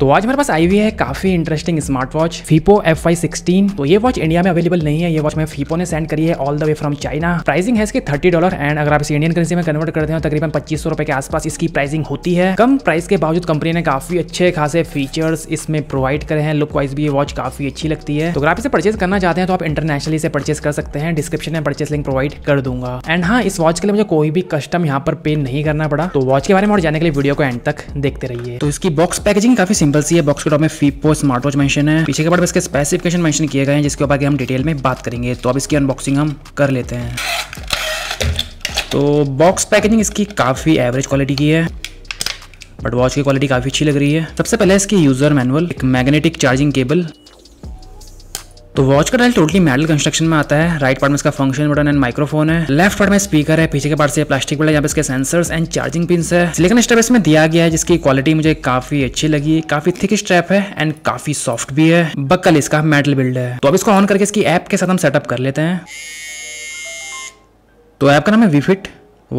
तो आज मेरे पास आई हुई है काफी इंटरेस्टिंग स्मार्ट वॉच फीपो एफ आई सिक्सटीन तो ये वॉच इंडिया में अवेलेबल नहीं है ये वॉच मैं फीपो ने सेंड करी है all the way from China pricing है इसके थर्टी डॉलर एंड अगर आप इसे इंडियन करेंसी में कन्वर्ट करते हैं तो तकरीबन पच्चीस सौ रुपए के आसपास इसकी प्राइसिंग होती है कम प्राइस के बावजूद कंपनी ने काफी अच्छे खासे फीचर्स इसमें प्रोवाइड करे हैं लुक वाइज भी ये वॉच काफी अच्छी लगती है तो अगर आप इसे परचेज करना चाहते हैं तो आप इंटरनेशनली इसे परचेज कर सकते हैं डिस्क्रिप्शन में परचेस लिंक प्रोवाइड कर दूंगा एंड हाँ इस वॉच के लिए मुझे कोई भी कस्टम यहाँ पर पे नहीं करना पड़ा तो वॉच के बारे में और जाने के लिए वीडियो को एंड तक देखते रहिए तो इसकी बॉक्स पैकेजिंग काफी सिंपल सी है बॉक्स के टॉप में फीपो स्मार्ट वॉच मेंशन है पीछे के बाद इसके स्पेसिफिकेशन मेंशन किए गए हैं जिसके ऊपर हम डिटेल में बात करेंगे तो अब इसकी अनबॉक्सिंग हम कर लेते हैं तो बॉक्स पैकेजिंग इसकी काफ़ी एवरेज क्वालिटी की है बट वॉच की क्वालिटी काफ़ी अच्छी लग रही है सबसे पहले इसकी यूज़र मैनुअल एक मैग्नेटिक चार्जिंग केबल तो वॉच का डायल टोटली मेटल कंस्ट्रक्शन में आता है राइट पार्ट में इसका फंक्शन बटन एंड माइक्रोफोन है लेफ्ट पार्ट में स्पीकर है पीछे के पार्ट से प्लास्टिक वाला यहाँ पे इसके सेंसर्स एंड चार्जिंग पिन है सिलिकन स्ट्रैप इसमें दिया गया है जिसकी क्वालिटी मुझे काफी अच्छी लगी काफी थिक स्ट्रैप है एंड काफी सॉफ्ट भी है बक्कल इसका मेटल बिल्ड है तो अब इसको ऑन करके इसकी ऐप के साथ हम सेटअप कर लेते हैं तो ऐप का नाम है विफिट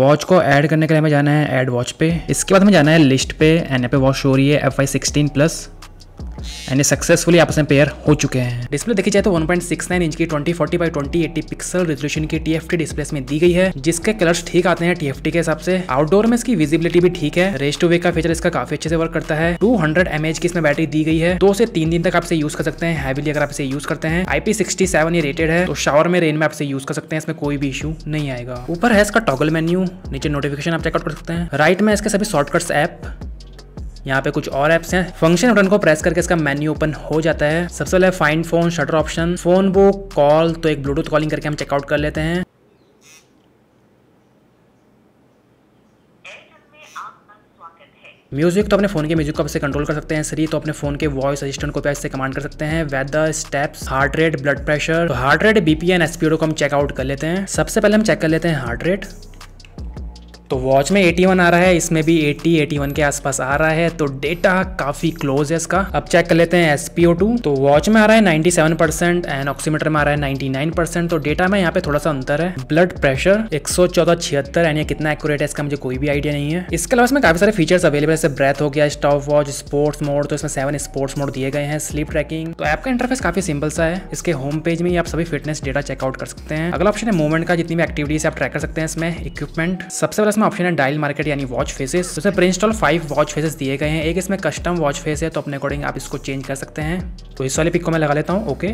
वॉच को ऐड करने के लिए हमें जाना है ऐड वॉच पे इसके बाद हमें जाना है लिस्ट पे एंड यहाँ पे वॉच हो रही है एफ आई सिक्सटीन प्लस यानी सक्सेसफुली आपस में पेयर हो चुके हैं डिस्प्ले देखी जाए तो 1.69 इंच की 2040 बाई 2080 पिक्सल रेजोल्यूशन की टीएफटी डिस्प्ले में दी गई है जिसके कलर्स ठीक आते हैं टीएफटी के हिसाब से आउटडोर में इसकी विजिबिलिटी भी ठीक है रेस्ट वे का फीचर इसका काफी अच्छे से वर्क करता है टू हंड्रेड की इसमें बैटरी दी गई है दो से तीन दिन तक आपसे यूज कर सकते हैं हैवीली अगर आप इसे यूज करते हैं आईपी ये रेटेड है तो शॉवर में रेन में आपसे यूज कर सकते हैं इसमें कोई भी इशू नहीं आएगा ऊपर है इसका टॉगल मेन्यू नीचे नोटिफिकेशन आप चेकआउट कर सकते हैं राइट में इसके सभी शॉर्टकट्स ऐप यहाँ पे कुछ और एप्स हैं फंक्शन बटन को प्रेस करके इसका मेन्यू ओपन हो जाता है सबसे पहले find phone shutter option phone book call तो एक ब्लूटूथ कॉलिंग करके हम चेकआउट कर लेते हैं म्यूजिक तो अपने फोन के म्यूजिक को आपसे कंट्रोल कर सकते हैं सरी तो अपने फोन के वॉइस असिस्टेंट को भी इससे कमांड कर सकते हैं weather steps heart rate blood pressure तो हार्ट रेट बीपीएन एसपीओ को हम चेकआउट कर लेते हैं सबसे पहले हम चेक कर लेते हैं हार्ट रेट तो वॉच में 81 आ रहा है इसमें भी 80 81 के आसपास आ रहा है तो डेटा काफी क्लोज है इसका अब चेक कर लेते हैं एसपीओ तो वॉच में आ रहा है 97 परसेंट एंड ऑक्सीमीटर में आ रहा है 99 परसेंट तो डेटा में यहाँ पे थोड़ा सा अंतर है ब्लड प्रेशर एक सौ चौदह छिहत्तर यानी कितना एक्यूरेट है इसका मुझे कोई भी आइडिया नहीं है इसके अलावा इसमें काफी सारे फीचर्स अवेलेबल है ब्रेथ हो गया स्टॉप वॉच स्पोर्ट्स मोड तो इसमें सेवन स्पोर्ट्स मोड दिए गए हैं स्लीप ट्रैकिंग तो ऐप का इंटरफेस काफी सिंपल सा है इसके होम पेज में आप सभी फिटनेस डेटा चेकआउट कर सकते हैं अगला ऑप्शन है मूवमेंट का जितनी भी एक्टिविटीज आप ट्रैक कर सकते हैं इसमें इक्विपमेंट सबसे पहले इसमें ऑप्शन है डायल मार्केट यानी वॉच फेसेस इसमें प्रिंस्टॉल फाइव वॉच फेसेस दिए गए हैं एक इसमें कस्टम वॉच फेस है तो अपने अकॉर्डिंग आप इसको चेंज कर सकते हैं तो इस वाले पिक को मैं लगा लेता हूँ ओके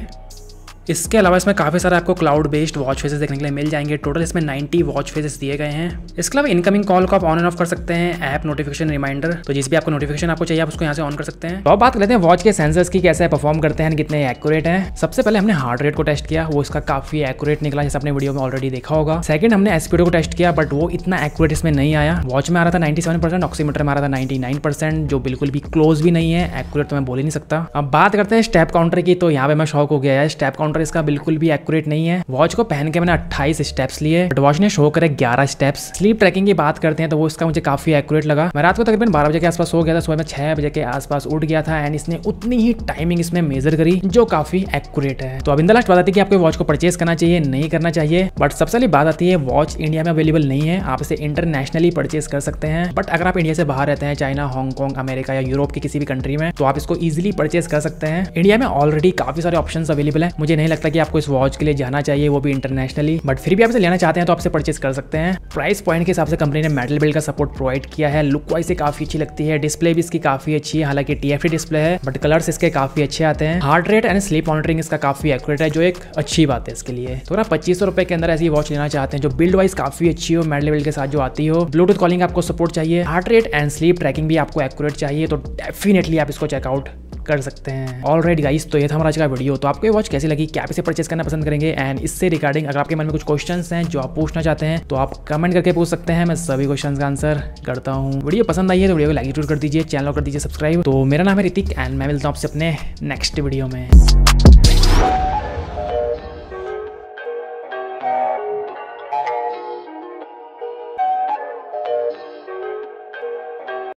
इसके अलावा इसमें काफ़ी सारे आपको क्लाउड बेस्ड वॉच फेसेस देखने के लिए मिल जाएंगे टोटल इसमें 90 वॉच फेसेस दिए गए हैं इसके अलावा इनकमिंग कॉल को आप ऑन एंड ऑफ कर सकते हैं ऐप नोटिफिकेशन रिमाइंडर तो जिस भी आपको नोटिफिकेशन आपको चाहिए आप उसको यहाँ से ऑन कर सकते हैं तो अब बात करते हैं वॉच के सेंसर्स की कैसे परफॉर्म करते हैं कितने एक्यूरेट है सबसे पहले हमने हार्ट रेट को टेस्ट किया वो इसका काफी एक्यूरेट निकला जैसे अपने वीडियो में ऑलरेडी देखा होगा सेकंड हमने एसपीडो को टेस्ट किया बट वो इतना एक्यूरेट इसमें नहीं आया वॉच में आ रहा था 97 परसेंट ऑक्सीमीटर में आ रहा था 99 परसेंट जो बिल्कुल भी क्लोज भी नहीं है एक्यूरेट तो मैं बोल ही नहीं सकता अब बात करते हैं स्टेप काउंटर की तो यहाँ पे मैं शौक हो गया है स्टेप काउंटर काउंटर इसका बिल्कुल भी एक्यूरेट नहीं है वॉच को पहन के मैंने अट्ठाईस स्टेप्स लिए बट वॉच ने शो करे ग्यारह स्टेप्स स्लीप ट्रैकिंग की बात करते हैं तो वो इसका मुझे काफी एक्यूरेट लगा मैं रात को तकरीबन बारह बजे के आसपास हो गया था सुबह में छह बजे के आसपास उठ गया था एंड इसने उतनी ही टाइमिंग इसमें मेजर करी जो काफी एक्यूरेट है तो अब इन लास्ट बात आती है कि आपको वॉच को परचेज करना चाहिए नहीं करना चाहिए बट सबसे पहली बात आती है वॉच इंडिया में अवेलेबल नहीं है आप इसे इंटरनेशनली परचेज कर सकते हैं बट अगर आप इंडिया से बाहर रहते हैं चाइना हांगकॉन्ग अमेरिका या यूरोप की किसी भी कंट्री में तो आप इसको इजिली परचेज कर सकते हैं इंडिया में ऑलरेडी काफी सारे ऑप्शन अवेलेबल है मुझे नहीं लगता कि आपको इस वॉच के लिए जाना चाहिए वो भी इंटरनेशनली बट फिर भी आप इसे लेना चाहते हैं तो आपसे परचेस कर सकते हैं प्राइस पॉइंट के हिसाब से कंपनी ने मेटल बिल्ड का सपोर्ट प्रोवाइड किया है लुक वाइज से काफी अच्छी लगती है डिस्प्ले भी इसकी काफी अच्छी है हालांकि टीएफटी डिस्प्ले है बट कलर्स इसके काफी अच्छे आते हैं heart rate and sleep monitoring इसका काफी एक्यूरेट है जो एक अच्छी बात है इसके लिए तो ना पच्चीस सौ के अंदर ऐसी वॉच लेना चाहते हैं जो बिल्ड वाइज काफी अच्छी हो मेटल बिल्ड के साथ जो आती हो ब्लूटूथ कॉलिंग आपको सपोर्ट चाहिए heart rate and sleep tracking भी आपको एक्यूरेट चाहिए तो डेफिनेटली आप इसको चेकआउट कर सकते हैं ऑल राइट गाइस तो ये था हमारा आज का वीडियो तो आपको ये वॉच कैसी लगी क्या आप इसे परचेस करना पसंद करेंगे एंड इससे रिगार्डिंग अगर आपके मन में कुछ क्वेश्चन हैं जो आप पूछना चाहते हैं तो आप कमेंट करके पूछ सकते हैं मैं सभी क्वेश्चन का आंसर करता हूँ वीडियो पसंद आई है तो वीडियो को लाइक जरूर कर दीजिए चैनल कर दीजिए सब्सक्राइब तो मेरा नाम है ऋतिक एंड मैं मिलता हूँ आपसे अपने नेक्स्ट वीडियो में